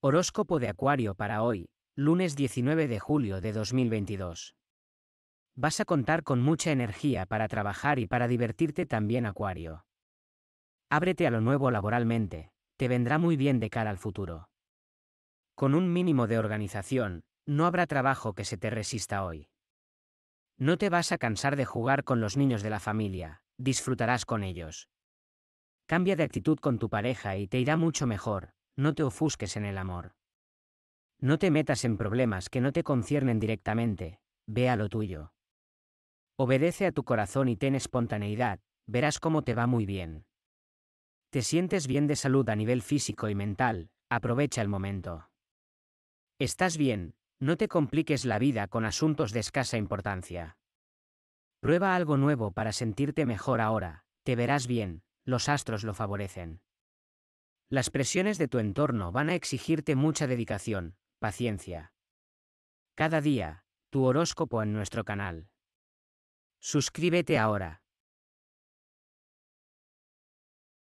Horóscopo de Acuario para hoy, lunes 19 de julio de 2022. Vas a contar con mucha energía para trabajar y para divertirte también, Acuario. Ábrete a lo nuevo laboralmente, te vendrá muy bien de cara al futuro. Con un mínimo de organización, no habrá trabajo que se te resista hoy. No te vas a cansar de jugar con los niños de la familia, disfrutarás con ellos. Cambia de actitud con tu pareja y te irá mucho mejor, no te ofusques en el amor. No te metas en problemas que no te conciernen directamente, ve a lo tuyo. Obedece a tu corazón y ten espontaneidad, verás cómo te va muy bien. Te sientes bien de salud a nivel físico y mental, aprovecha el momento. Estás bien, no te compliques la vida con asuntos de escasa importancia. Prueba algo nuevo para sentirte mejor ahora, te verás bien, los astros lo favorecen. Las presiones de tu entorno van a exigirte mucha dedicación, paciencia. Cada día, tu horóscopo en nuestro canal. Suscríbete ahora.